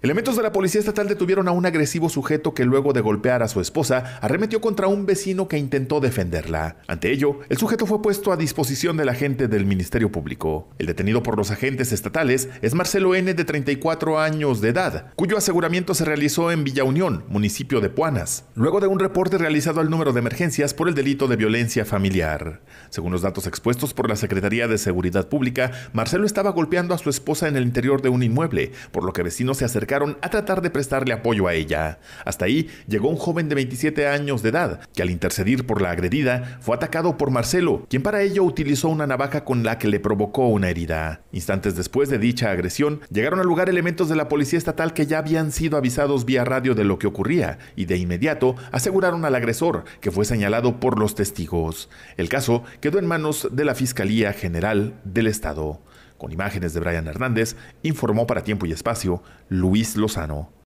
Elementos de la policía estatal detuvieron a un agresivo sujeto que luego de golpear a su esposa arremetió contra un vecino que intentó defenderla. Ante ello, el sujeto fue puesto a disposición del agente del Ministerio Público. El detenido por los agentes estatales es Marcelo N. de 34 años de edad, cuyo aseguramiento se realizó en Villa Unión, municipio de Puanas, luego de un reporte realizado al número de emergencias por el delito de violencia familiar. Según los datos expuestos por la Secretaría de Seguridad Pública, Marcelo estaba golpeando a su esposa en el interior de un inmueble, por lo que vecinos se acercaron a tratar de prestarle apoyo a ella. Hasta ahí llegó un joven de 27 años de edad, que al intercedir por la agredida fue atacado por Marcelo, quien para ello utilizó una navaja con la que le provocó una herida. Instantes después de dicha agresión, llegaron al lugar elementos de la policía estatal que ya habían sido avisados vía radio de lo que ocurría y de inmediato aseguraron al agresor, que fue señalado por los testigos. El caso quedó en manos de la Fiscalía General del Estado. Con imágenes de Brian Hernández, informó para Tiempo y Espacio Luis Lozano.